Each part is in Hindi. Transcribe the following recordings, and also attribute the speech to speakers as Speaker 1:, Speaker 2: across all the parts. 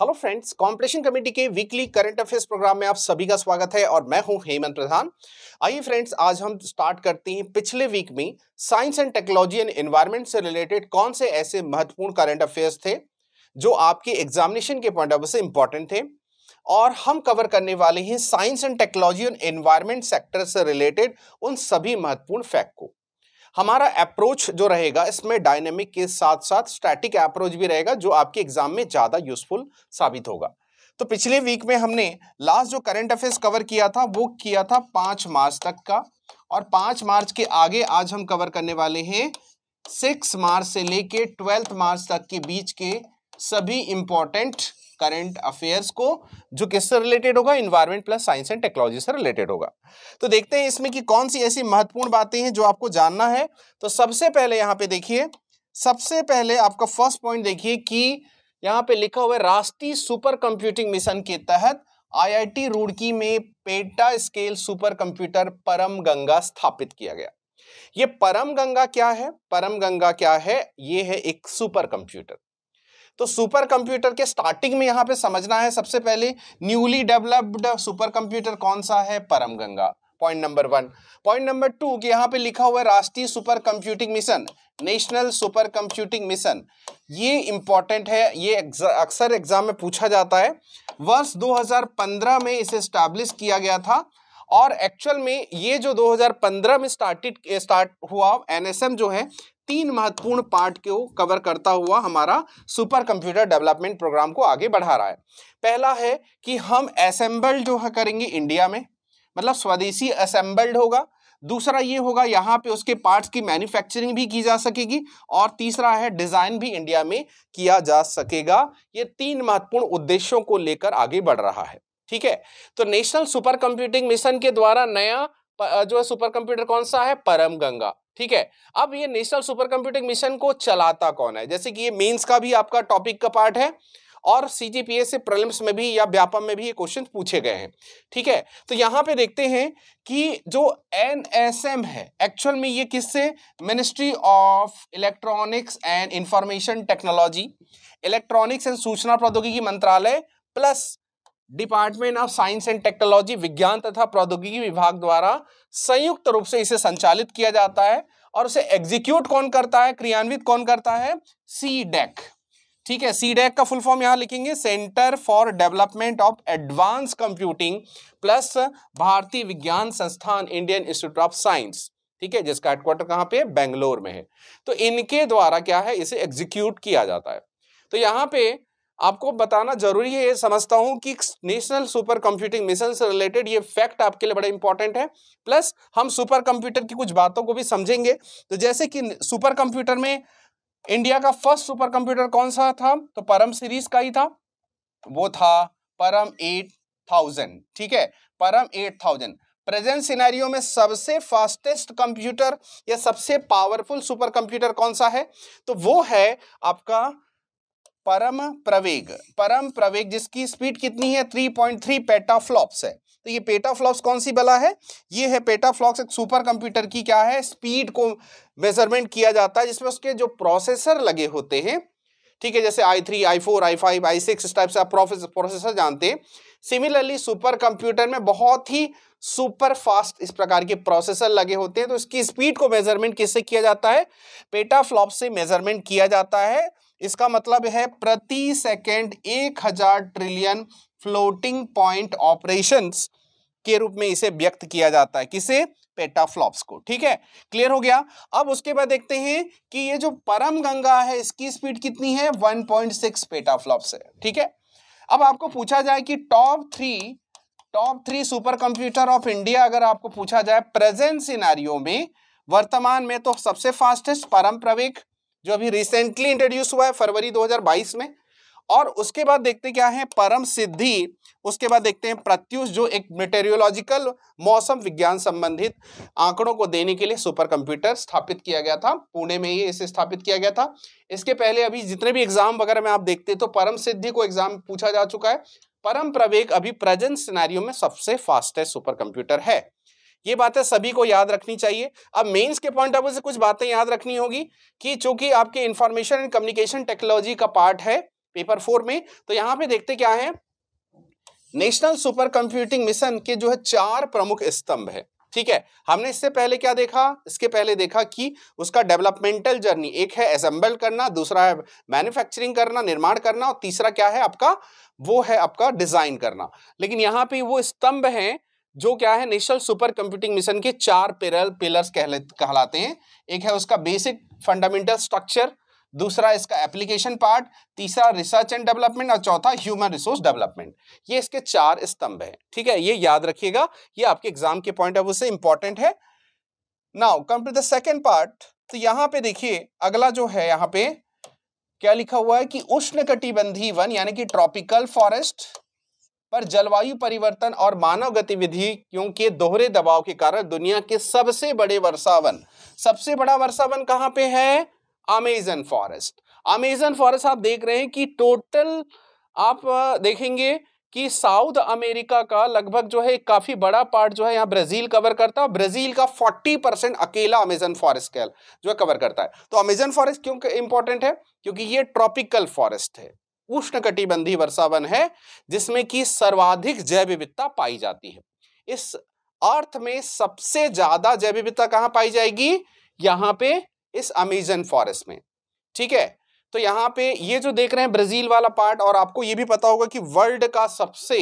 Speaker 1: हेलो फ्रेंड्स कॉम्पिटिशन कमेटी के वीकली करंट अफेयर्स प्रोग्राम में आप सभी का स्वागत है और मैं हूं हेमंत प्रधान आइए फ्रेंड्स आज हम स्टार्ट करते हैं पिछले वीक में science and technology and environment से रिलेटेड कौन से ऐसे महत्वपूर्ण करंट अफेयर्स थे जो आपके एग्जामिनेशन के पॉइंट ऑफ व्यू से इंपॉर्टेंट थे और हम कवर करने वाले हैं science and technology and environment sector से रिलेटेड उन सभी महत्वपूर्ण फैक्ट को हमारा अप्रोच जो रहेगा इसमें डायनेमिक के साथ साथ स्टैटिक अप्रोच भी रहेगा जो आपके एग्जाम में ज़्यादा यूजफुल साबित होगा तो पिछले वीक में हमने लास्ट जो करंट अफेयर्स कवर किया था वो किया था पाँच मार्च तक का और पाँच मार्च के आगे आज हम कवर करने वाले हैं सिक्स मार्च से लेके ट्वेल्थ मार्च तक के बीच के सभी इंपॉर्टेंट करंट अफेयर्स को जो किससे रिलेटेड होगा environment plus science and technology से रिलेटेड होगा तो देखते हैं इसमें कि कौन सी ऐसी महत्वपूर्ण बातें हैं जो आपको जानना है तो सबसे पहले यहाँ पे देखिए सबसे पहले आपका फर्स्ट पॉइंट देखिए कि यहाँ पे लिखा हुआ है राष्ट्रीय सुपर कंप्यूटिंग मिशन के तहत आईआईटी रुड़की में पेटा स्केल सुपर कंप्यूटर परम गंगा स्थापित किया गया ये परम गंगा क्या है परम गंगा क्या है ये है एक सुपर कंप्यूटर तो सुपर कंप्यूटर के स्टार्टिंग में यहां पे समझना है सबसे पहले न्यूली डेवलप्ड सुपर कंप्यूटर कौन सा है Param Ganga point number one point number two कि यहां पे लिखा हुआ है राष्ट्रीय super computing mission national super computing mission ये इंपॉर्टेंट है ये अक्सर एग्जाम में पूछा जाता है वर्ष दो में इसे स्टैब्लिश किया गया था और एक्चुअल में ये जो 2015 में स्टार्टेड स्टार्ट हुआ एनएसएम जो है तीन महत्वपूर्ण पार्ट को कवर करता हुआ हमारा सुपर कंप्यूटर डेवलपमेंट प्रोग्राम को आगे बढ़ा रहा है पहला है कि हम असेंबल्ड जो है करेंगे इंडिया में मतलब स्वदेशी असेंबल्ड होगा दूसरा ये होगा यहाँ पे उसके पार्ट्स की मैन्युफैक्चरिंग भी की जा सकेगी और तीसरा है डिज़ाइन भी इंडिया में किया जा सकेगा ये तीन महत्वपूर्ण उद्देश्यों को लेकर आगे बढ़ रहा है ठीक है तो नेशनल सुपर कंप्यूटिंग मिशन के द्वारा नया जो है सुपर कंप्यूटर कौन सा है परम गंगा ठीक है अब ये नेशनल सुपर कंप्यूटिंग मिशन को चलाता कौन है जैसे कि ये मेंस का भी आपका टॉपिक का पार्ट है और सीजीपीए से प्रलिम्स में भी या व्यापम में भी ये क्वेश्चन पूछे गए हैं ठीक है तो यहाँ पे देखते हैं कि जो एनएसएम है एक्चुअल में ये किससे ministry of electronics and information technology electronics and सूचना प्रौद्योगिकी मंत्रालय plus department of science and technology विज्ञान तथा प्रौद्योगिकी विभाग द्वारा संयुक्त रूप से इसे संचालित किया जाता है और उसे एग्जीक्यूट कौन करता है क्रियान्वित कौन करता है सी डेक e ठीक है सी डेक e का फुल फॉर्म यहां लिखेंगे centre for development of advance computing plus भारतीय विज्ञान संस्थान इंडियन इंस्टीट्यूट ऑफ साइंस ठीक है जिसका हेडक्वार्टर कहाँ पे बेंगलोर में है तो इनके द्वारा क्या है इसे एग्जीक्यूट किया जाता है तो यहाँ पे आपको बताना जरूरी है ये समझता हूं कि नेशनल सुपर कंप्यूटिंग मिशन से रिलेटेड ये फैक्ट आपके लिए बड़ा इंपॉर्टेंट है प्लस हम सुपर कंप्यूटर की कुछ बातों को भी समझेंगे तो जैसे कि सुपर कंप्यूटर में इंडिया का फर्स्ट सुपर कंप्यूटर कौन सा था तो परम सीरीज का ही था वो था परम एट थाउजेंड ठीक है परम एट थाउजेंड प्रेजेंट सिनेरियो में सबसे फास्टेस्ट कंप्यूटर या सबसे पावरफुल सुपर कंप्यूटर कौन सा है तो वो है आपका परम प्रवेग परम प्रवेग जिसकी स्पीड कितनी है 3.3 पेटाफ्लॉप्स है तो ये पेटाफ्लॉप्स कौन सी बला है ये है फ्लॉप्स एक सुपर कंप्यूटर की क्या है स्पीड को मेजरमेंट किया जाता है जिसमें उसके जो प्रोसेसर लगे होते हैं ठीक है जैसे I three I four I five I six इस टाइप से आप प्रोसेसर जानते हैं सिमिलरली सुपर कंप्यूटर में बहुत ही सुपर फास्ट इस प्रकार के प्रोसेसर लगे होते हैं तो इसकी स्पीड को मेजरमेंट किससे किया जाता है पेटाफ्लॉप से मेजरमेंट किया जाता है इसका मतलब है प्रति सेकेंड एक हजार ट्रिलियन फ्लोटिंग पॉइंट ऑपरेशंस के रूप में इसे व्यक्त किया जाता है किसे पेटाफ्लॉप्स को ठीक है क्लियर हो गया अब उसके बाद देखते हैं कि ये जो परम गंगा है इसकी स्पीड कितनी है 1.6 पेटाफ्लॉप्स है ठीक है अब आपको पूछा जाए कि top three top three super computer of India अगर आपको पूछा जाए प्रेजेंट सिनारियों में वर्तमान में तो सबसे फास्टेस्ट परम प्रवेक जो अभी रिसेंटली इंट्रोड्यूस हुआ है फरवरी 2022 में और उसके बाद देखते क्या है परम सिद्धि उसके बाद देखते हैं प्रत्युष जो एक मेटेरियोलॉजिकल मौसम विज्ञान संबंधित आंकड़ों को देने के लिए सुपर कंप्यूटर स्थापित किया गया था पुणे में ही इसे स्थापित किया गया था इसके पहले अभी जितने भी एग्जाम वगैरह में आप देखते तो परम सिद्धि को एग्जाम पूछा जा चुका है परम प्रवेग अभी प्रेजेंट सिनारियों में सबसे फास्टेस्ट सुपर कंप्यूटर है ये बातें सभी को याद रखनी चाहिए अब मेंस के पॉइंट ऑफ व्यू से कुछ बातें याद रखनी होगी कि चूंकि आपके इंफॉर्मेशन एंड कम्युनिकेशन टेक्नोलॉजी का पार्ट है पेपर फोर में तो यहाँ पे देखते क्या है नेशनल सुपर कंप्यूटिंग मिशन के जो है चार प्रमुख स्तंभ है ठीक है हमने इससे पहले क्या देखा इसके पहले देखा कि उसका डेवलपमेंटल जर्नी एक है असेंबल करना दूसरा है मैन्युफैक्चरिंग करना निर्माण करना और तीसरा क्या है आपका वो है आपका डिजाइन करना लेकिन यहाँ पे वो स्तंभ हैं जो क्या है नेशनल सुपर कंप्यूटिंग मिशन के चार पेरल पिलर्स कहलाते हैं एक है उसका बेसिक फंडामेंटल स्ट्रक्चर दूसरा इसका एप्लीकेशन पार्ट तीसरा रिसर्च एंड डेवलपमेंट और चौथा ह्यूमन रिसोर्स डेवलपमेंट ये इसके चार स्तंभ हैं ठीक है ये याद रखिएगा ये आपके एग्जाम के पॉइंट ऑफ व्यू से इंपॉर्टेंट है now come to the second part तो यहाँ पे देखिए अगला जो है यहाँ पे क्या लिखा हुआ है कि उष्ण कटिबंधी वन यानी कि ट्रॉपिकल फॉरेस्ट पर जलवायु परिवर्तन और मानव गतिविधि क्योंकि दोहरे दबाव के कारण दुनिया के सबसे बड़े वर्षावन सबसे बड़ा वर्षावन कहां पे है अमेजन फॉरेस्ट अमेजन फॉरेस्ट आप देख रहे हैं कि टोटल आप देखेंगे कि साउथ अमेरिका का लगभग जो है काफी बड़ा पार्ट जो है यहाँ ब्राजील कवर करता है ब्राजील का 40 परसेंट अकेला अमेजन फॉरेस्ट जो है कवर करता है तो अमेजन फॉरेस्ट क्यों इंपॉर्टेंट है क्योंकि ये ट्रॉपिकल फॉरेस्ट है उष्णकटिबंधीय वर्षावन है जिसमें कि सर्वाधिक जैव विविधता पाई जाती है इस अर्थ में सबसे ज्यादा जैव विविधता कहां पाई जाएगी यहां पे इस अमेजन फॉरेस्ट में ठीक है तो यहां पे ये जो देख रहे हैं ब्राजील वाला पार्ट और आपको ये भी पता होगा कि वर्ल्ड का सबसे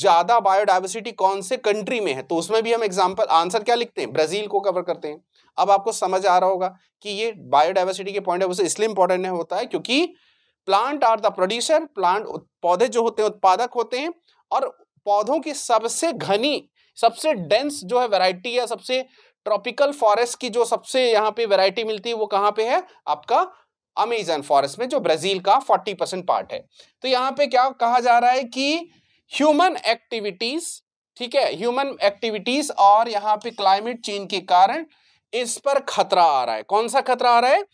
Speaker 1: ज्यादा बायोडाइवर्सिटी कौन से कंट्री में है तो उसमें भी हम एग्जाम्पल आंसर क्या लिखते हैं ब्राजील को कवर करते हैं अब आपको समझ आ रहा होगा कि ये बायोडाइवर्सिटी के पॉइंट ऑफ व्यू से इसलिए इंपॉर्टेंट होता है क्योंकि plant are the producer plant पौधे जो होते हैं उत्पादक होते हैं और पौधों की सबसे घनी सबसे डेंस जो है वैरायटी या सबसे ट्रॉपिकल फॉरेस्ट की जो सबसे यहाँ पे वैरायटी मिलती है वो कहाँ पे है आपका अमेजन फॉरेस्ट में जो ब्राजील का 40 परसेंट पार्ट है तो यहाँ पे क्या कहा जा रहा है कि ह्यूमन एक्टिविटीज ठीक है ह्यूमन एक्टिविटीज और यहाँ पे क्लाइमेट चेंज के कारण इस पर खतरा आ रहा है कौन सा खतरा आ रहा है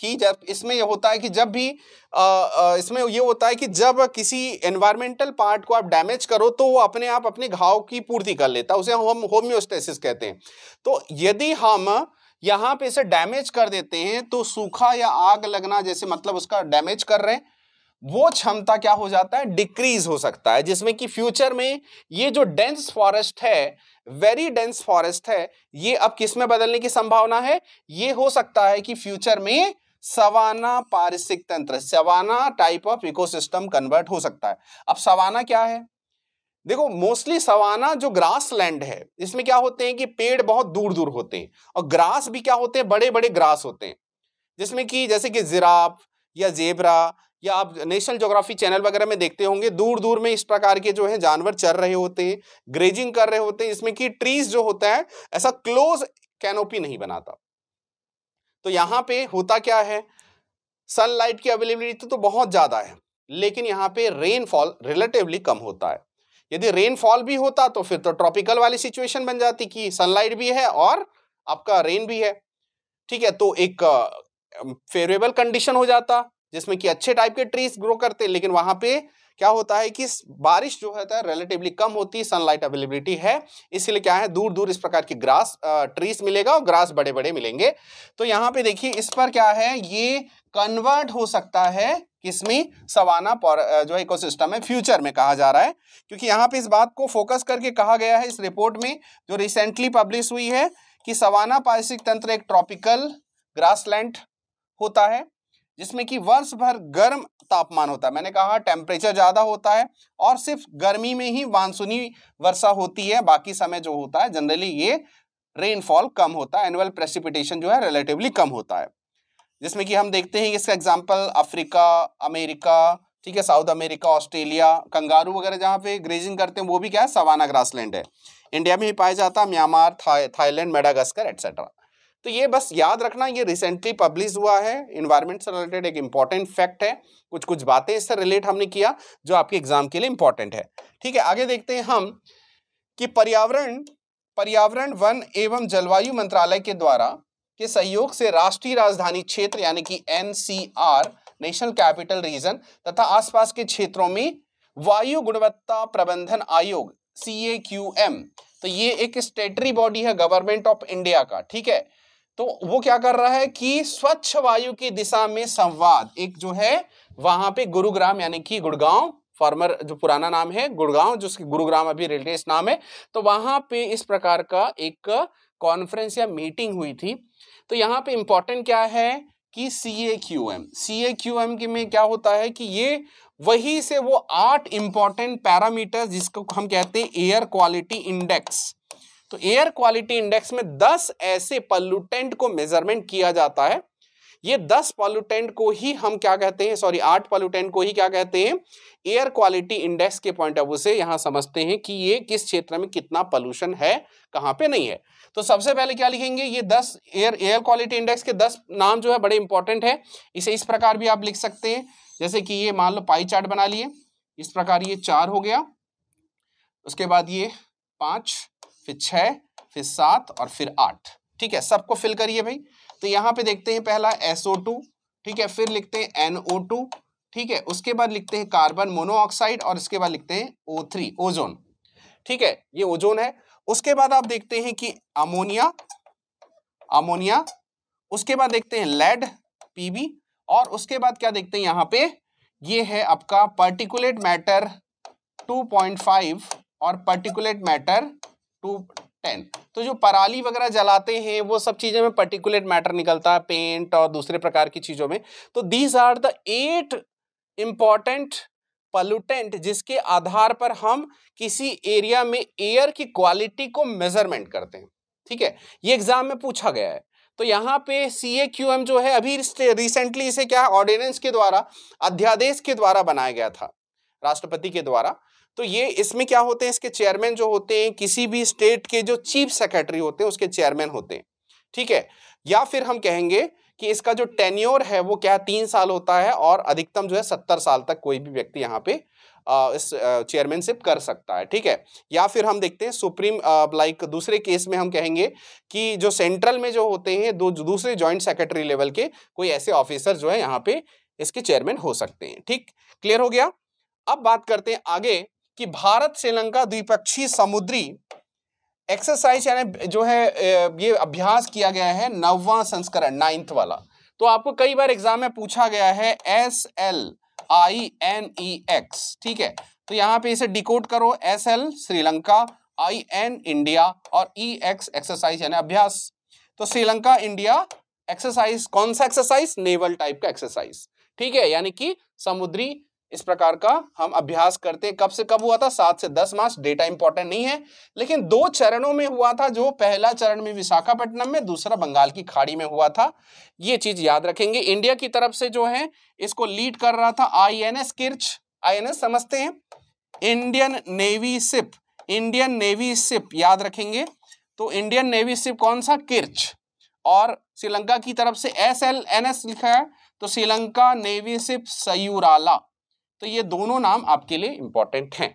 Speaker 1: कि जब इसमें यह होता है कि जब भी आ, आ, इसमें यह होता है कि जब किसी एनवायरमेंटल पार्ट को आप डैमेज करो तो वो अपने आप अपने घाव की पूर्ति कर लेता है उसे हम होम्योस्टेसिस कहते हैं तो यदि हम यहाँ पे इसे डैमेज कर देते हैं तो सूखा या आग लगना जैसे मतलब उसका डैमेज कर रहे वो क्षमता क्या हो जाता है डिक्रीज हो सकता है जिसमें कि फ्यूचर में ये जो डेंस फॉरेस्ट है वेरी डेंस फॉरेस्ट है ये अब किस में बदलने की संभावना है ये हो सकता है कि फ्यूचर में सवाना पारिस्थिक तंत्र savanna type of ecosystem convert हो सकता है अब सवाना क्या है देखो मोस्टली सवाना जो ग्रास लैंड है इसमें क्या होते हैं कि पेड़ बहुत दूर दूर होते हैं और ग्रास भी क्या होते हैं बड़े बड़े ग्रास होते हैं जिसमें कि जैसे कि जिराफ या जेबरा या आप नेशनल ज्योग्राफी चैनल वगैरह में देखते होंगे दूर दूर में इस प्रकार के जो है जानवर चर रहे होते हैं ग्रेजिंग कर रहे होते हैं इसमें कि ट्रीज जो होता है ऐसा क्लोज कैनोपी नहीं बनाता तो यहाँ पे होता क्या है सनलाइट की अवेलेबिलिटी तो बहुत ज़्यादा है लेकिन यहाँ पे रेनफॉल रिलेटिवली कम होता है यदि रेनफॉल भी होता तो फिर तो ट्रॉपिकल वाली सिचुएशन बन जाती कि सनलाइट भी है और आपका रेन भी है ठीक है तो एक फेवरेबल कंडीशन हो जाता जिसमें कि अच्छे टाइप के ट्रीज ग्रो करते लेकिन वहां पे क्या होता है कि बारिश जो होता है रिलेटिवली कम होती है सनलाइट अवेलेबिलिटी है इसलिए क्या है दूर दूर इस प्रकार की ग्रास ट्रीज मिलेगा और ग्रास बड़े बड़े मिलेंगे तो यहाँ पे देखिए इस पर क्या है ये कन्वर्ट हो सकता है किसमें सवाना जो इकोसिस्टम है फ्यूचर में कहा जा रहा है क्योंकि यहाँ पे इस बात को फोकस करके कहा गया है इस रिपोर्ट में जो रिसेंटली पब्लिश हुई है कि सवाना पारिस्थितिक तंत्र एक ट्रॉपिकल ग्रासलैंड होता है जिसमें कि वर्ष भर गर्म तापमान होता है मैंने कहा टेम्परेचर ज़्यादा होता है और सिर्फ गर्मी में ही मानसूनी वर्षा होती है बाकी समय जो होता है जनरली ये रेनफॉल कम होता है एनुअल प्रेसिपिटेशन जो है रिलेटिवली कम होता है जिसमें कि हम देखते हैं इसका एग्जाम्पल अफ्रीका अमेरिका ठीक है साउथ अमेरिका ऑस्ट्रेलिया कंगारू वगैरह जहाँ पे ग्रेजिंग करते हैं वो भी क्या है सवाना ग्रासलैंड है इंडिया में भी पाया जाता है म्यांमार थाईलैंड मेडागस्कर एट्सेट्रा तो ये बस याद रखना ये रिसेंटली पब्लिश हुआ है इन्वायरमेंट से रिलेटेड एक इंपॉर्टेंट फैक्ट है कुछ कुछ बातें इससे रिलेट हमने किया जो आपके एग्जाम के लिए इंपॉर्टेंट है ठीक है आगे देखते हैं हम कि पर्यावरण पर्यावरण वन एवं जलवायु मंत्रालय के द्वारा के सहयोग से राष्ट्रीय राजधानी क्षेत्र यानी कि एनसीआर नेशनल कैपिटल रीजन तथा आसपास के क्षेत्रों में वायु गुणवत्ता प्रबंधन आयोग सी तो ये एक स्टेटरी बॉडी है गवर्नमेंट ऑफ इंडिया का ठीक है तो वो क्या कर रहा है कि स्वच्छ वायु की दिशा में संवाद एक जो है वहां पे गुरुग्राम यानी कि गुड़गांव फार्मर जो पुराना नाम है गुड़गांव जो गुरुग्राम अभी रेलवे नाम है तो वहां पे इस प्रकार का एक कॉन्फ्रेंस या मीटिंग हुई थी तो यहाँ पे इम्पोर्टेंट क्या है कि C A Q M C A Q M के में क्या होता है कि ये वही से वो आठ इंपॉर्टेंट पैरामीटर जिसको हम कहते हैं एयर क्वालिटी इंडेक्स तो एयर क्वालिटी इंडेक्स में 10 ऐसे पॉल्यूटेंट को मेजरमेंट किया जाता है ये 10 पॉल्यूटेंट को ही हम क्या कहते हैं सॉरी आठ पॉल्यूटेंट को ही क्या कहते हैं एयर क्वालिटी इंडेक्स के पॉइंट ऑफ व्यू से यहां समझते हैं कि ये किस क्षेत्र में कितना पॉल्यूशन है कहां पे नहीं है तो सबसे पहले क्या लिखेंगे ये 10 एयर एयर क्वालिटी इंडेक्स के 10 नाम जो है बड़े इंपॉर्टेंट है इसे इस प्रकार भी आप लिख सकते हैं जैसे कि ये मान लो पाई चार्ट बना लिए इस प्रकार ये चार हो गया उसके बाद ये पांच फिर छः फिर सात और फिर आठ ठीक है सबको फिल करिए भाई तो यहां पे देखते हैं पहला टू ठीक है फिर लिखते हैं टू ठीक है उसके बाद लिखते हैं कार्बन मोनोऑक्साइड और इसके बाद लिखते हैं थ्री ओजोन ठीक है ये ओजोन है उसके बाद आप देखते हैं कि अमोनिया अमोनिया उसके बाद देखते हैं लेड पीबी और उसके बाद क्या देखते हैं यहां पे ये है आपका पर्टिकुलेट मैटर 2.5 और पर्टिकुलेट मैटर टू टेन तो जो पराली वगैरह जलाते हैं वो सब चीज़ें में पर्टिकुलेट मैटर निकलता है पेंट और दूसरे प्रकार की चीज़ों में तो these are the eight important pollutant जिसके आधार पर हम किसी एरिया में एयर की क्वालिटी को मेजरमेंट करते हैं ठीक है ये एग्जाम में पूछा गया है तो यहाँ पे सी ए क्यू एम जो है अभी रिसेंटली इसे क्या ऑर्डिनेंस के द्वारा अध्यादेश के द्वारा बनाया गया था राष्ट्रपति के द्वारा तो ये इसमें क्या होते हैं इसके चेयरमैन जो होते हैं किसी भी स्टेट के जो चीफ सेक्रेटरी होते हैं उसके चेयरमैन होते हैं ठीक है या फिर हम कहेंगे कि इसका जो टेन्योर है वो क्या तीन साल होता है और अधिकतम जो है सत्तर साल तक कोई भी व्यक्ति यहाँ पे इस चेयरमैनशिप कर सकता है ठीक है या फिर हम देखते हैं सुप्रीम लाइक दूसरे केस में हम कहेंगे कि जो सेंट्रल में जो होते हैं दो दूसरे जॉइंट सेक्रेटरी लेवल के कोई ऐसे ऑफिसर जो है यहाँ पे इसके चेयरमैन हो सकते हैं ठीक क्लियर हो गया अब बात करते हैं आगे कि भारत श्रीलंका द्विपक्षीय समुद्री एक्सरसाइज यानी जो है ये अभ्यास किया गया है नववा संस्करण नाइन्थ वाला तो आपको कई बार एग्जाम में पूछा गया है S L I N E X ठीक है तो यहां पे इसे डिकोड करो S L Sri Lanka I N India और ई एक्स एक्सरसाइज यानी अभ्यास तो श्रीलंका इंडिया एक्सरसाइज कौन सा एक्सरसाइज नेवल टाइप का एक्सरसाइज ठीक है यानी कि समुद्री इस प्रकार का हम अभ्यास करते कब से कब हुआ था सात से दस मार्च डेटा इंपॉर्टेंट नहीं है लेकिन दो चरणों में हुआ था जो पहला चरण में विशाखापट्टनम में दूसरा बंगाल की खाड़ी में हुआ था ये चीज याद रखेंगे इंडिया की तरफ से जो है इसको लीड कर रहा था I N S Kirch I N S समझते हैं Indian navy ship Indian navy ship याद रखेंगे तो इंडियन नेवी सिप कौन सा किर्च और श्रीलंका की तरफ से एस एल एन एस लिखा है तो श्रीलंका नेवी सिप सयूराला तो ये दोनों नाम आपके लिए इंपॉर्टेंट हैं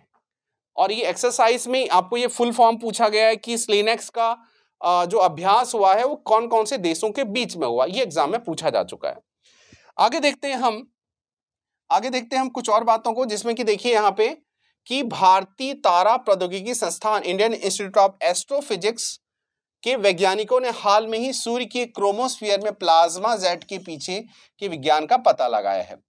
Speaker 1: और ये एक्सरसाइज में आपको ये फुल फॉर्म पूछा गया है कि स्लेनेक्स का जो अभ्यास हुआ है वो कौन कौन से देशों के बीच में हुआ ये एग्जाम में पूछा जा चुका है आगे देखते हैं हम आगे देखते हैं हम कुछ और बातों को जिसमें कि देखिए यहाँ पे कि भारतीय तारा प्रौद्योगिकी संस्थान इंडियन इंस्टीट्यूट ऑफ एस्ट्रोफिजिक्स के वैज्ञानिकों ने हाल में ही सूर्य के क्रोमोस्फियर में प्लाज्मा जेट के पीछे के विज्ञान का पता लगाया है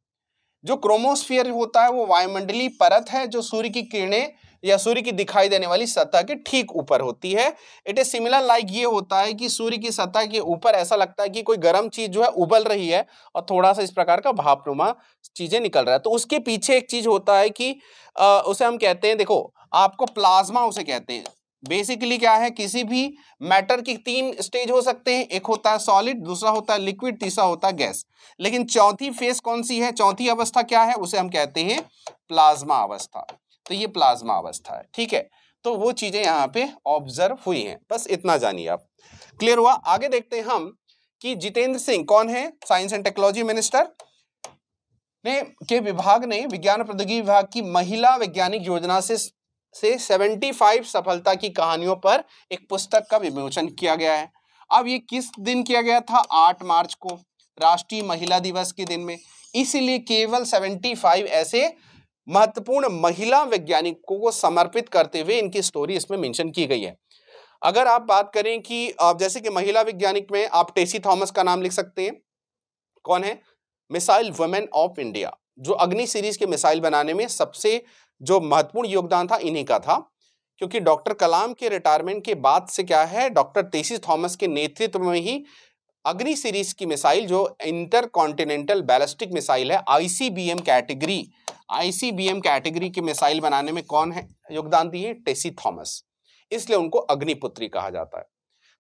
Speaker 1: जो क्रोमोस्फियर होता है वो वायुमंडलीय परत है जो सूर्य की किरणें या सूर्य की दिखाई देने वाली सतह के ठीक ऊपर होती है इट इज सिमिलर लाइक ये होता है कि सूर्य की सतह के ऊपर ऐसा लगता है कि कोई गर्म चीज जो है उबल रही है और थोड़ा सा इस प्रकार का भापनुमा चीजें निकल रहा है तो उसके पीछे एक चीज होता है कि आ, उसे हम कहते हैं देखो आपको प्लाज्मा उसे कहते हैं बेसिकली क्या है किसी भी मैटर की तीन स्टेज हो सकते हैं एक होता है सॉलिड दूसरा होता है लिक्विड तीसरा होता है गैस लेकिन चौथी फेज कौन सी है चौथी अवस्था क्या है उसे हम कहते हैं प्लाज्मा अवस्था तो ये प्लाज्मा अवस्था है ठीक है तो वो चीजें यहाँ पे ऑब्जर्व हुई हैं बस इतना जानिए आप क्लियर हुआ आगे देखते हैं हम कि जितेंद्र सिंह कौन है साइंस एंड टेक्नोलॉजी मिनिस्टर ने के विभाग ने विज्ञान प्रौद्योगिकी विभाग की महिला वैज्ञानिक योजना से से 75 सफलता की कहानियों पर एक पुस्तक का विमोचन किया गया है अब ये किस दिन किया गया था 8 मार्च को राष्ट्रीय महिला दिवस के दिन में इसीलिए केवल 75 ऐसे महत्वपूर्ण महिला वैज्ञानिकों को समर्पित करते हुए इनकी स्टोरी इसमें मेंशन की गई है अगर आप बात करें कि आप जैसे कि महिला वैज्ञानिक में आप टेसी थॉमस का नाम लिख सकते हैं कौन है मिसाइल वुमेन ऑफ इंडिया जो अग्नि सीरीज के मिसाइल बनाने में सबसे जो महत्वपूर्ण योगदान था इन्हीं का था क्योंकि डॉक्टर कलाम के रिटायरमेंट के बाद से क्या है डॉक्टर तेसिस थॉमस के नेतृत्व में ही अग्नि सीरीज की मिसाइल जो इंटर कॉन्टिनेंटल बैलिस्टिक मिसाइल है आईसीबीएम कैटेगरी आईसीबीएम कैटेगरी की मिसाइल बनाने में कौन है योगदान दिए टेसी थॉमस इसलिए उनको अग्निपुत्री कहा जाता है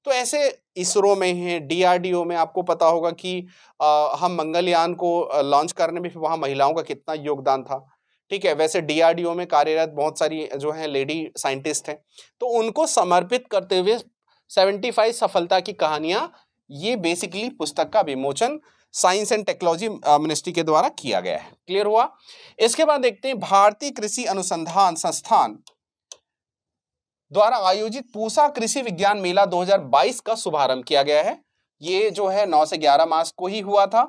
Speaker 1: तो ऐसे इसरो में है डीआरडीओ में आपको पता होगा कि आ, हम मंगलयान को लॉन्च करने में वहां महिलाओं का कितना योगदान था ठीक है वैसे डीआरडीओ में कार्यरत बहुत सारी जो है लेडी साइंटिस्ट हैं तो उनको समर्पित करते हुए 75 सफलता की कहानियां ये बेसिकली पुस्तक का विमोचन साइंस एंड टेक्नोलॉजी मिनिस्ट्री के द्वारा किया गया है क्लियर हुआ इसके बाद देखते हैं भारतीय कृषि अनुसंधान संस्थान द्वारा आयोजित पूसा कृषि विज्ञान मेला 2022 का शुभारंभ किया गया है ये जो है 9 से 11 मार्च को ही हुआ था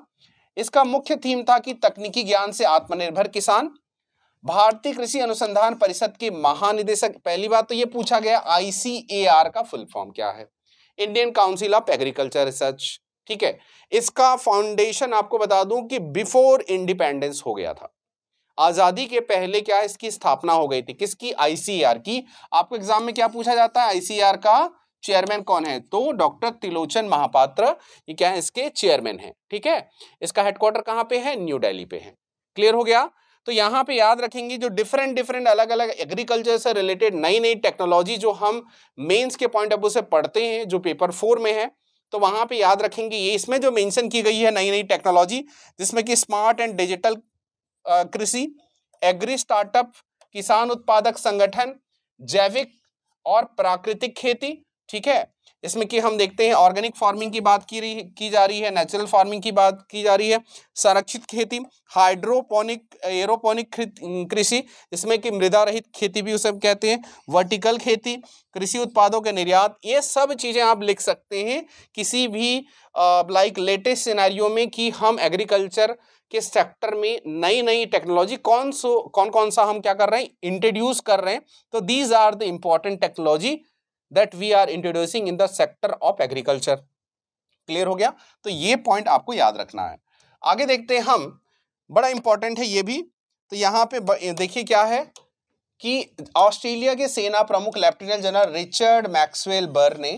Speaker 1: इसका मुख्य थीम था कि तकनीकी ज्ञान से आत्मनिर्भर किसान भारतीय कृषि अनुसंधान परिषद के महानिदेशक पहली बात तो ये पूछा गया आईसीएआर का फुल फॉर्म क्या है Indian council of agriculture research ठीक है इसका फाउंडेशन आपको बता दूं कि बिफोर इंडिपेंडेंस हो गया था आजादी के पहले क्या इसकी स्थापना हो गई थी किसकी आईसीआर की आपको एग्जाम में क्या पूछा जाता है आईसीआर का चेयरमैन कौन है तो डॉक्टर तिलोचन महापात्र ये क्या है इसके चेयरमैन है ठीक है इसका हेडक्वार्टर कहां पे है न्यू दिल्ली पे है क्लियर हो गया तो यहाँ पे याद रखेंगे जो डिफरेंट डिफरेंट अलग अलग एग्रीकल्चर से रिलेटेड नई नई टेक्नोलॉजी जो हम मेंस के पॉइंट ऑफ व्यू से पढ़ते हैं जो पेपर फोर में है तो वहाँ पे याद रखेंगे ये इसमें जो मेंशन की गई है नई नई टेक्नोलॉजी जिसमें कि स्मार्ट एंड डिजिटल कृषि एग्री स्टार्टअप किसान उत्पादक संगठन जैविक और प्राकृतिक खेती ठीक है इसमें कि हम देखते हैं ऑर्गेनिक फार्मिंग की बात की रही की जा रही है नेचुरल फार्मिंग की बात की जा रही है संरक्षित खेती हाइड्रोपोनिक एरोपोनिक कृषि इसमें कि मृदा रहित खेती भी उसे कहते हैं वर्टिकल खेती कृषि उत्पादों के निर्यात ये सब चीज़ें आप लिख सकते हैं किसी भी लाइक लेटेस्ट सिनेरियो में कि हम एग्रीकल्चर के सेक्टर में नई नई टेक्नोलॉजी कौन सो कौन कौन सा हम क्या कर रहे हैं इंट्रोड्यूस कर रहे हैं तो these are the important technology that we are introducing in the sector of agriculture clear हो गया तो ये पॉइंट आपको याद रखना है आगे देखते हैं हम बड़ा इंपॉर्टेंट है ये भी तो यहाँ पे देखिए क्या है कि ऑस्ट्रेलिया के सेना प्रमुख लेफ्टिनेंट जनरल रिचर्ड मैक्सवेल बर ने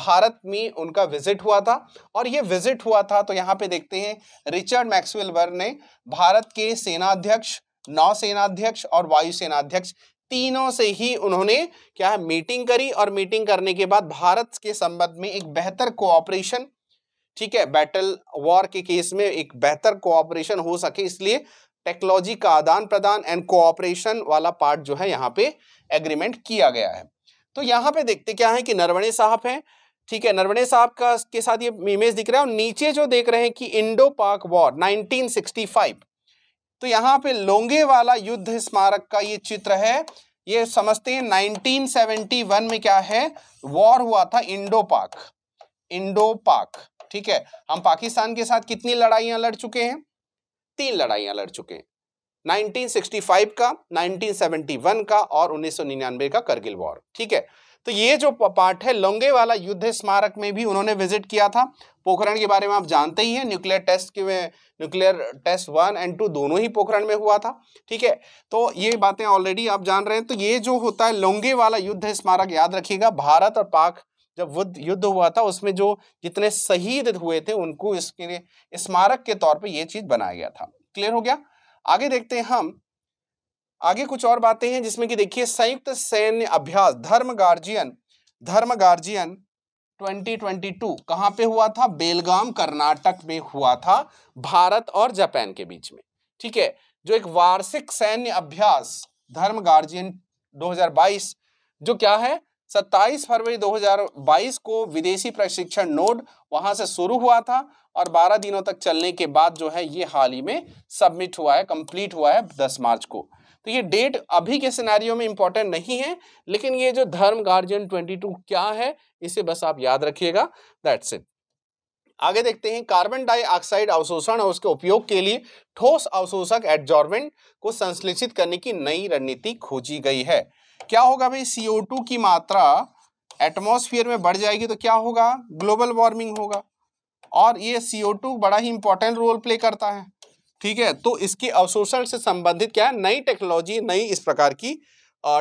Speaker 1: भारत में उनका विजिट हुआ था और ये विजिट हुआ था तो यहाँ पे देखते हैं रिचर्ड मैक्सवेल बर ने भारत के सेनाध्यक्ष नौसेनाध्यक्ष और वायुसेनाध्यक्ष तीनों से ही उन्होंने क्या है मीटिंग करी और मीटिंग करने के बाद भारत के संबंध में एक बेहतर कोऑपरेशन ठीक है बैटल वॉर के केस में एक बेहतर कोऑपरेशन हो सके इसलिए टेक्नोलॉजी का आदान प्रदान एंड कोऑपरेशन वाला पार्ट जो है यहाँ पे एग्रीमेंट किया गया है तो यहाँ पे देखते क्या है कि नरवणे साहब हैं ठीक है नरवणे साहब का के साथ ये इमेज दिख रहा है और नीचे जो देख रहे हैं कि इंडो पाक वॉर नाइनटीन तो यहाँ पे लोंगे वाला युद्ध स्मारक का ये चित्र है ये समझते हैं 1971 में क्या है वॉर हुआ था इंडो पाक इंडो पाक ठीक है हम पाकिस्तान के साथ कितनी लड़ाइयां लड़ चुके हैं तीन लड़ाइयां लड़ चुके हैं 1965 का 1971 का और 1999 का करगिल वॉर ठीक है तो ये जो पार्ट है लोंगे वाला युद्ध स्मारक में भी उन्होंने विजिट किया था पोखरण के बारे में आप जानते ही हैं न्यूक्लियर टेस्ट के में nuclear test one and two दोनों ही पोखरण में हुआ था ठीक है तो ये बातें ऑलरेडी आप जान रहे हैं तो ये जो होता है लोंगे वाला युद्ध स्मारक याद रखिएगा भारत और पाक जब युद्ध हुआ था उसमें जो जितने शहीद हुए थे उनको इसके लिए स्मारक के तौर पर यह चीज बनाया गया था क्लियर हो गया आगे देखते हैं हम आगे कुछ और बातें हैं जिसमें कि देखिए संयुक्त सैन्य अभ्यास धर्म गार्जियन धर्म गार्जियन 2022 कहां पे हुआ था बेलगाम कर्नाटक में हुआ था भारत और जापान के बीच में ठीक है जो एक वार्षिक सैन्य अभ्यास धर्म गार्जियन 2022 जो क्या है 27 फरवरी 2022 को विदेशी प्रशिक्षण नोड वहां से शुरू हुआ था और 12 दिनों तक चलने के बाद जो है ये हाल ही में सबमिट हुआ है कंप्लीट हुआ है 10 मार्च को तो ये डेट अभी के सिनेरियो में इंपॉर्टेंट नहीं है लेकिन ये जो धर्म गार्जियन 22 क्या है इसे बस आप याद रखिएगा दैट्स इट आगे देखते हैं कार्बन डाइऑक्साइड अवशोषण और उसके उपयोग के लिए ठोस अवशोषक एडजॉर्बेंट को संश्लेषित करने की नई रणनीति खोजी गई है क्या होगा भाई टू की मात्रा एटमोस्फियर में बढ़ जाएगी तो क्या होगा ग्लोबल वार्मिंग होगा और ये टू बड़ा ही इंपॉर्टेंट रोल प्ले करता है ठीक है तो इसके अवशोषण से संबंधित क्या है नई टेक्नोलॉजी नई इस प्रकार की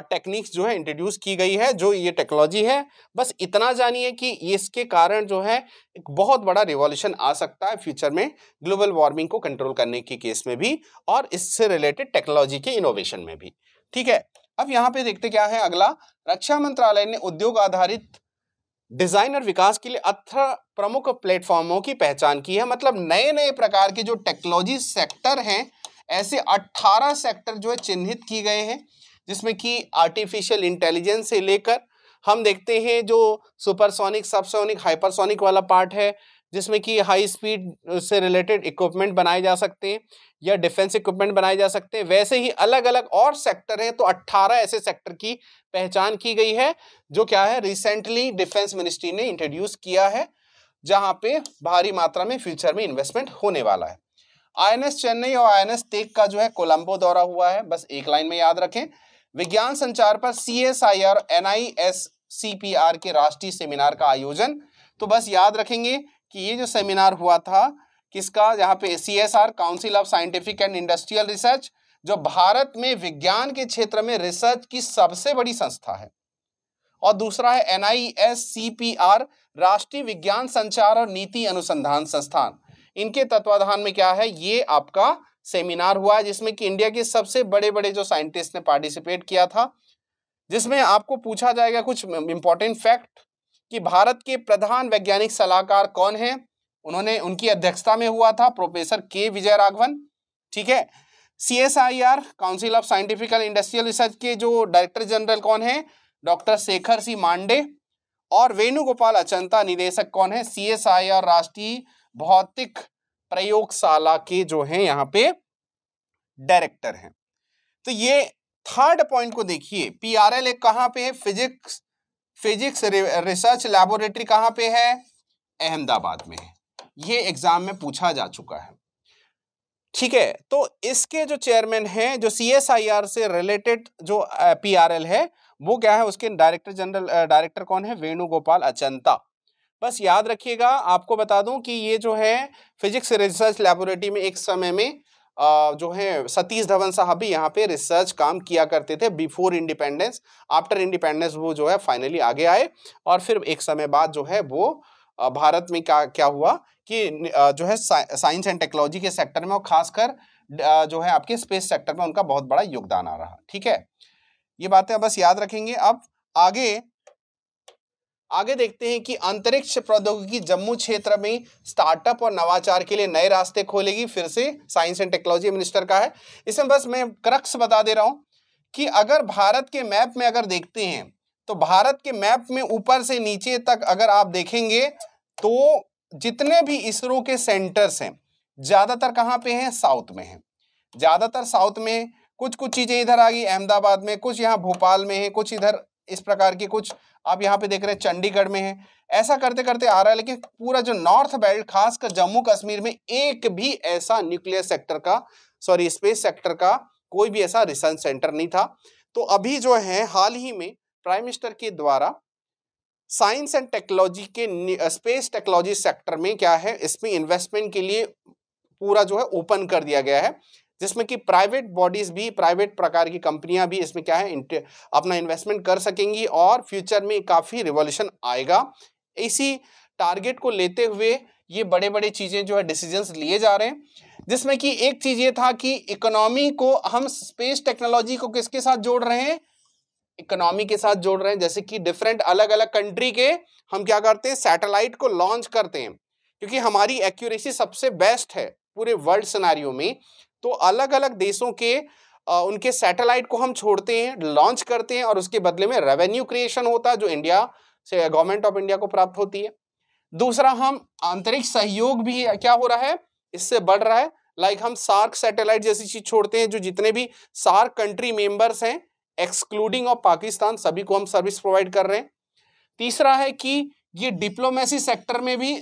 Speaker 1: टेक्निक्स जो है इंट्रोड्यूस की गई है जो ये टेक्नोलॉजी है बस इतना जानिए कि इसके कारण जो है एक बहुत बड़ा रिवॉल्यूशन आ सकता है फ्यूचर में ग्लोबल वार्मिंग को कंट्रोल करने के केस में भी और इससे रिलेटेड टेक्नोलॉजी के इनोवेशन में भी ठीक है अब यहाँ पे देखते क्या है अगला रक्षा मंत्रालय ने उद्योग आधारित डिजाइनर विकास के लिए अठारह प्रमुख प्लेटफॉर्मों की पहचान की है मतलब नए नए प्रकार के जो टेक्नोलॉजी सेक्टर हैं ऐसे 18 सेक्टर जो है चिन्हित किए गए हैं जिसमें कि आर्टिफिशियल इंटेलिजेंस से लेकर हम देखते हैं जो सुपरसोनिक सबसोनिक हाइपरसोनिक वाला पार्ट है जिसमें कि हाई स्पीड से रिलेटेड इक्विपमेंट बनाए जा सकते हैं या डिफेंस इक्विपमेंट बनाए जा सकते हैं वैसे ही अलग अलग और सेक्टर हैं तो 18 ऐसे सेक्टर की पहचान की गई है जो क्या है रिसेंटली डिफेंस मिनिस्ट्री ने इंट्रोड्यूस किया है जहां पे भारी मात्रा में फ्यूचर में इन्वेस्टमेंट होने वाला है आई चेन्नई और आई टेक का जो है कोलम्बो दौरा हुआ है बस एक लाइन में याद रखें विज्ञान संचार पर C S I R N I S C P R के राष्ट्रीय सेमिनार का आयोजन तो बस याद रखेंगे कि ये जो सेमिनार हुआ था किसका यहाँ पे C S R council of scientific and industrial research जो भारत में विज्ञान के क्षेत्र में रिसर्च की सबसे बड़ी संस्था है और दूसरा है N I S C P R राष्ट्रीय विज्ञान संचार और नीति अनुसंधान संस्थान इनके तत्वाधान में क्या है ये आपका सेमिनार हुआ है जिसमें कि इंडिया के सबसे बड़े बड़े जो साइंटिस्ट ने पार्टिसिपेट किया था जिसमें आपको पूछा जाएगा कुछ इंपॉर्टेंट फैक्ट कि भारत के प्रधान वैज्ञानिक सलाहकार कौन है उन्होंने उनकी अध्यक्षता में हुआ था प्रोफेसर के विजय राघवन ठीक है C S I R council of scientific and industrial research के जो डायरेक्टर जनरल कौन है डॉक्टर शेखर सिंह मांडे और वेणुगोपाल अचंता निदेशक कौन है सी एस आई आर राष्ट्रीय भौतिक प्रयोगशाला के जो है यहाँ पे डायरेक्टर हैं तो ये थर्ड पॉइंट को देखिए पी आर एल एक कहाँ पे है फिजिक्स फिजिक्स रिसर्च लेबोरेटरी कहाँ पे है अहमदाबाद में है ये एग्जाम में पूछा जा चुका है ठीक है तो इसके जो चेयरमैन हैं जो सी से रिलेटेड जो पी है वो क्या है उसके डायरेक्टर जनरल डायरेक्टर कौन है वेणुगोपाल अचंता बस याद रखिएगा आपको बता दूं कि ये जो है फिजिक्स रिसर्च लेबोरेटरी में एक समय में जो है सतीश धवन साहब भी यहाँ पे रिसर्च काम किया करते थे बिफोर इंडिपेंडेंस आफ्टर इंडिपेंडेंस वो जो है फाइनली आगे आए और फिर एक समय बाद जो है वो भारत में क्या क्या हुआ कि जो है साइंस एंड टेक्नोलॉजी के सेक्टर में और खासकर जो है आपके स्पेस सेक्टर में उनका बहुत बड़ा योगदान आ रहा ठीक है ये बातें बस याद रखेंगे अब आगे आगे देखते हैं कि अंतरिक्ष प्रौद्योगिकी जम्मू क्षेत्र में स्टार्टअप और नवाचार के लिए नए रास्ते खोलेगी फिर से साइंस एंड टेक्नोलॉजी मिनिस्टर का है इसमें बस मैं क्रक्स बता दे रहा हूँ कि अगर भारत के मैप में अगर देखते हैं तो भारत के मैप में ऊपर से नीचे तक अगर आप देखेंगे तो जितने भी इसरो के सेंटर्स हैं ज़्यादातर कहाँ पे हैं साउथ में हैं ज़्यादातर साउथ में कुछ कुछ चीज़ें इधर आ गई अहमदाबाद में कुछ यहाँ भोपाल में है कुछ इधर इस प्रकार की कुछ आप यहाँ पे देख रहे हैं चंडीगढ़ में है ऐसा करते करते आ रहा है लेकिन पूरा जो नॉर्थ बेल्ट खासकर जम्मू कश्मीर में एक भी ऐसा न्यूक्लियर सेक्टर का सॉरी स्पेस सेक्टर का कोई भी ऐसा रिसर्च सेंटर नहीं था तो अभी जो है हाल ही में प्राइम मिनिस्टर के द्वारा साइंस एंड टेक्नोलॉजी के स्पेस टेक्नोलॉजी सेक्टर में क्या है इसमें इन्वेस्टमेंट के लिए पूरा जो है ओपन कर दिया गया है जिसमें कि प्राइवेट बॉडीज भी प्राइवेट प्रकार की कंपनियां भी इसमें क्या है अपना इन्वेस्टमेंट कर सकेंगी और फ्यूचर में काफ़ी रिवोल्यूशन आएगा इसी टारगेट को लेते हुए ये बड़े बड़े चीज़ें जो है डिसीजंस लिए जा रहे हैं जिसमें कि एक चीज़ ये था कि इकोनॉमी को हम स्पेस टेक्नोलॉजी को किसके साथ जोड़ रहे हैं इकोनॉमी के साथ जोड़ रहे हैं जैसे कि डिफरेंट अलग अलग कंट्री के हम क्या करते हैं सैटेलाइट को लॉन्च करते हैं क्योंकि हमारी एक्यूरेसी सबसे बेस्ट है पूरे वर्ल्ड सिनारियों में तो अलग अलग देशों के उनके सैटेलाइट को हम छोड़ते हैं लॉन्च करते हैं और उसके बदले में रेवेन्यू क्रिएशन होता है जो इंडिया से गवर्नमेंट ऑफ इंडिया को प्राप्त होती है दूसरा हम आंतरिक सहयोग भी क्या हो रहा है इससे बढ़ रहा है लाइक हम सार्क सैटेलाइट जैसी चीज छोड़ते हैं जो जितने भी सार्क कंट्री मेंबर्स हैं एक्सक्लूडिंग ऑफ पाकिस्तान सभी को हम सर्विस प्रोवाइड कर रहे हैं तीसरा है कि ये डिप्लोमेसी सेक्टर में भी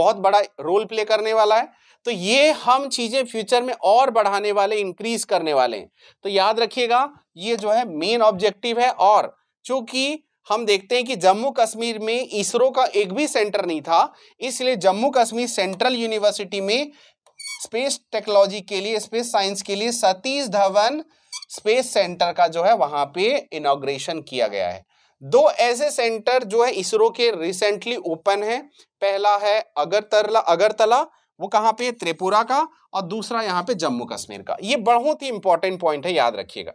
Speaker 1: बहुत बड़ा रोल प्ले करने वाला है तो ये हम चीज़ें फ्यूचर में और बढ़ाने वाले इंक्रीज करने वाले हैं तो याद रखिएगा ये जो है मेन ऑब्जेक्टिव है और चूंकि हम देखते हैं कि जम्मू कश्मीर में इसरो का एक भी सेंटर नहीं था इसलिए जम्मू कश्मीर सेंट्रल यूनिवर्सिटी में स्पेस टेक्नोलॉजी के लिए स्पेस साइंस के लिए सतीश धवन स्पेस सेंटर का जो है वहां पे इनोग्रेशन किया गया है दो ऐसे सेंटर जो है इसरो के रिसेंटली ओपन है पहला है अगरतला अगरतला वो कहाँ पे त्रिपुरा का और दूसरा यहाँ पे जम्मू कश्मीर का ये बहुत ही इंपॉर्टेंट पॉइंट है याद रखिएगा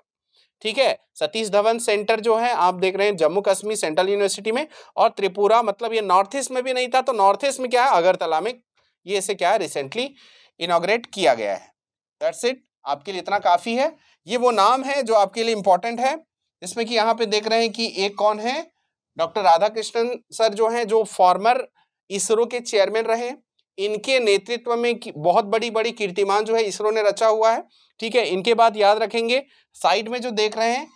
Speaker 1: ठीक है सतीश धवन सेंटर जो है आप देख रहे हैं जम्मू कश्मीर सेंट्रल यूनिवर्सिटी में और त्रिपुरा मतलब ये नॉर्थ ईस्ट में भी नहीं था तो नॉर्थ ईस्ट में क्या है अगरतला में ये इसे क्या है रिसेंटली इनोग्रेट किया गया है दैट्स इट आपके लिए इतना काफ़ी है ये वो नाम है जो आपके लिए इंपॉर्टेंट है जिसमें कि यहाँ पे देख रहे हैं कि एक कौन है डॉक्टर राधा कृष्णन सर जो हैं जो फॉर्मर इसरो के चेयरमैन रहे इनके नेतृत्व में बहुत बड़ी बड़ी कीर्तिमान जो है इसरो ने रचा हुआ है ठीक है इनके बाद याद रखेंगे साइड में जो देख रहे हैं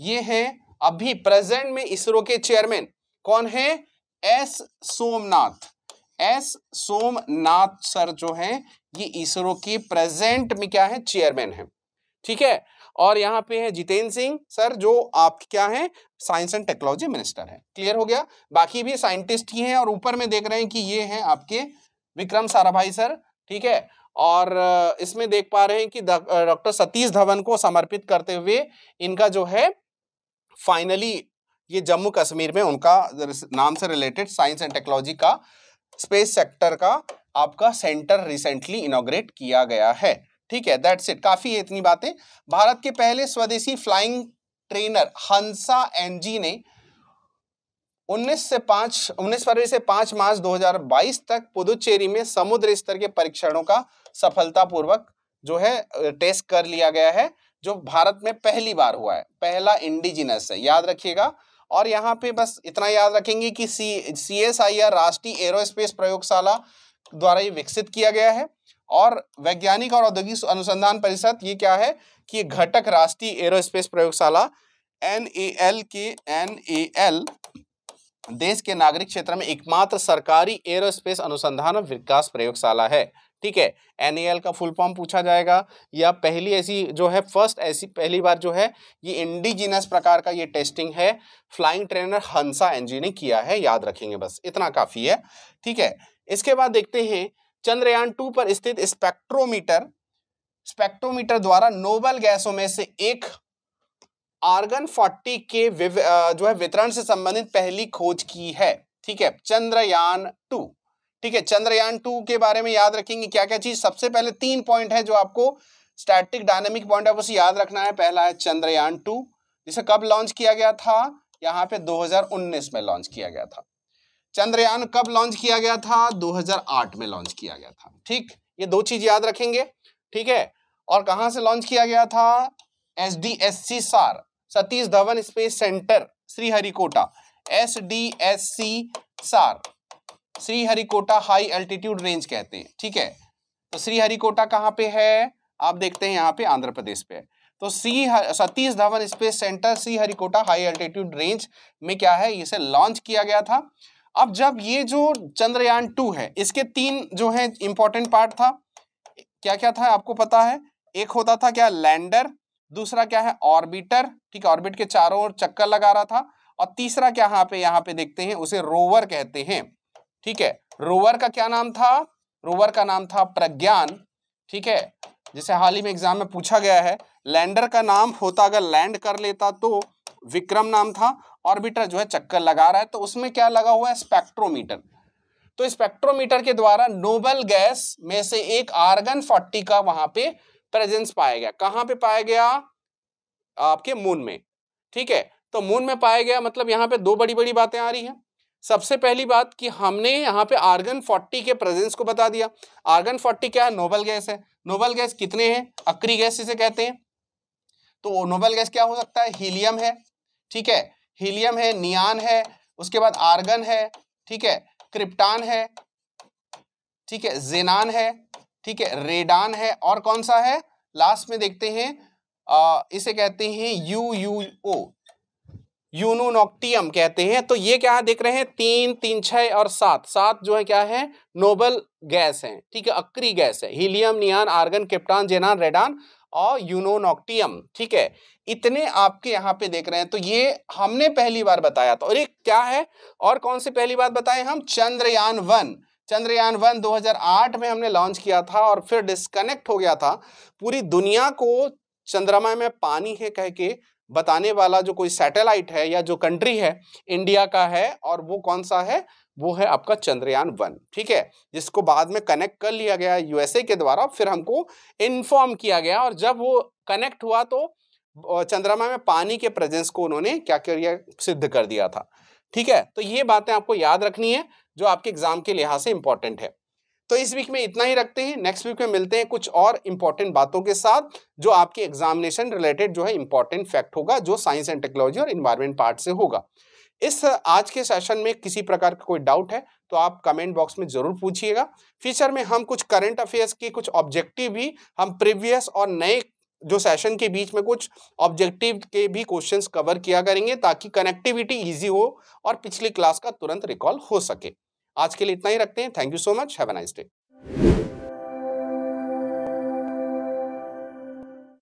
Speaker 1: ये हैं अभी प्रेजेंट में इसरो के चेयरमैन कौन है S Somnath S Somnath sir जो हैं ये इसरो के प्रेजेंट में क्या है चेयरमैन है ठीक है और यहाँ पे है जितेंद्र सिंह सर जो आप क्या हैं साइंस एंड टेक्नोलॉजी मिनिस्टर हैं क्लियर हो गया बाकी भी साइंटिस्ट ही हैं और ऊपर में देख रहे हैं कि ये हैं आपके विक्रम साराभाई सर ठीक है और इसमें देख पा रहे हैं कि डॉक्टर सतीश धवन को समर्पित करते हुए इनका जो है फाइनली ये जम्मू कश्मीर में उनका नाम से रिलेटेड साइंस एंड टेक्नोलॉजी का स्पेस सेक्टर का आपका सेंटर रिसेंटली इनोग्रेट किया गया है ठीक है दैट्स इट काफ़ी है इतनी बातें भारत के पहले स्वदेशी फ्लाइंग ट्रेनर हंसा एनजी ने 19 से 5 19 फरवरी से 5 मार्च 2022 तक पुदुचेरी में समुद्र स्तर के परीक्षणों का सफलतापूर्वक जो है टेस्ट कर लिया गया है जो भारत में पहली बार हुआ है पहला इंडिजिनस है याद रखिएगा और यहाँ पे बस इतना याद रखेंगे कि C C S I R राष्ट्रीय एरोस्पेस प्रयोगशाला द्वारा ये विकसित किया गया है और वैज्ञानिक और औद्योगिक अनुसंधान परिषद ये क्या है कि घटक राष्ट्रीय एरोस्पेस प्रयोगशाला एन ए एल के एन ए एल देश के नागरिक क्षेत्र में एकमात्र सरकारी एरोस्पेस अनुसंधान विकास प्रयोगशाला है ठीक है एन का फुल फॉर्म पूछा जाएगा या पहली ऐसी जो है फर्स्ट ऐसी पहली बार जो है ये इंडिजिनस प्रकार का ये टेस्टिंग है फ्लाइंग ट्रेनर हंसा एनजी ने किया है याद रखेंगे बस इतना काफ़ी है ठीक है इसके बाद देखते हैं चंद्रयान टू पर स्थित स्पेक्ट्रोमीटर स्पेक्ट्रोमीटर द्वारा नोबल गैसों में से एक आर्गन 40 के जो है वितरण से संबंधित पहली खोज की है ठीक है चंद्रयान टू ठीक है चंद्रयान टू के बारे में याद रखेंगे क्या क्या चीज सबसे पहले तीन पॉइंट है जो आपको स्टैटिक डायनेमिक पॉइंट है उसे याद रखना है पहला है चंद्रयान टू जिसे कब लॉन्च किया गया था यहाँ पे 2019 में लॉन्च किया गया था चंद्रयान कब लॉन्च किया गया था 2008 में लॉन्च किया गया था ठीक ये दो चीज याद रखेंगे ठीक है और कहाँ से लॉन्च किया गया था S D S C SHAR Satish Dhawan space centre Sriharikota S D S C SHAR Sriharikota high altitude range कहते हैं ठीक है तो श्रीहरिकोटा कहाँ पे है आप देखते हैं यहाँ पे आंध्र प्रदेश पे है तो C Satish Dhawan space centre Sriharikota high altitude range में क्या है इसे लॉन्च किया गया था अब जब ये जो चंद्रयान टू है इसके तीन जो है इंपॉर्टेंट पार्ट था क्या क्या था आपको पता है एक होता था क्या लैंडर दूसरा क्या है ऑर्बिटर ठीक है ऑर्बिट के चारों ओर चक्कर लगा रहा था और तीसरा क्या यहां पे यहां पे देखते हैं उसे रोवर कहते हैं ठीक है रोवर का क्या नाम था रोवर का नाम था प्रज्ञान ठीक है जैसे हाल ही में एग्जाम में पूछा गया है लैंडर का नाम होता अगर लैंड कर लेता तो विक्रम नाम था ऑर्बिटर जो है चक्कर लगा रहा है तो उसमें क्या लगा हुआ है स्पेक्ट्रोमीटर तो स्पेक्ट्रोमीटर के द्वारा नोबल गैस में से एक आर्गन फोर्टी का वहां पे प्रेजेंस पाया गया कहाँ पे पाया गया आपके मून में ठीक है तो मून में पाया गया मतलब यहाँ पे दो बड़ी बड़ी बातें आ रही हैं सबसे पहली बात कि हमने यहाँ पे आर्गन 40 के प्रेजेंस को बता दिया आर्गन 40 क्या है नोबल गैस है नोबल गैस कितने हैं अक्री गैस इसे कहते हैं तो नोबल गैस क्या हो सकता है हीलियम है ठीक है हीलियम है नियान है उसके बाद आर्गन है ठीक है क्रिप्टान है ठीक है जेनान है ठीक है रेडान है और कौन सा है लास्ट में देखते हैं आ, इसे कहते हैं यू यू ओ यूनोनोक्टियम कहते हैं तो ये क्या देख रहे हैं तीन तीन छह और सात सात जो है क्या है नोबल गैस है ठीक है अक्री गैस है helium neon argon krypton xenon radon और यूनोनोक्टियम ठीक है इतने आपके यहाँ पे देख रहे हैं तो ये हमने पहली बार बताया था और एक क्या है और कौन सी पहली बार बताए हम चंद्रयान वन चंद्रयान वन 2008 में हमने लॉन्च किया था और फिर डिस्कनेक्ट हो गया था पूरी दुनिया को चंद्रमा में पानी है कह के बताने वाला जो कोई सैटेलाइट है या जो कंट्री है इंडिया का है और वो कौन सा है वो है आपका चंद्रयान वन ठीक है जिसको बाद में कनेक्ट कर लिया गया यूएसए के द्वारा फिर हमको इन्फॉर्म किया गया और जब वो कनेक्ट हुआ तो चंद्रमा में पानी के प्रेजेंस को उन्होंने क्या कर सिद्ध कर दिया था ठीक है तो ये बातें आपको याद रखनी है जो आपके एग्जाम के लिहाज से इंपॉर्टेंट है तो इस वीक में इतना ही रखते हैं नेक्स्ट वीक में मिलते हैं कुछ और इंपॉर्टेंट बातों के साथ जो आपके एग्जामिनेशन रिलेटेड जो है इंपॉर्टेंट फैक्ट होगा जो साइंस एंड टेक्नोलॉजी और इन्वायरमेंट पार्ट से होगा इस आज के सेशन में किसी प्रकार का कोई डाउट है तो आप कमेंट बॉक्स में ज़रूर पूछिएगा फ्यूचर में हम कुछ करंट अफेयर्स के कुछ ऑब्जेक्टिव भी हम प्रीवियस और नए जो सेशन के बीच में कुछ ऑब्जेक्टिव के भी क्वेश्चंस कवर किया करेंगे ताकि कनेक्टिविटी इजी हो और पिछली क्लास का तुरंत रिकॉल हो सके आज के लिए इतना ही रखते हैं thank you so much have nice day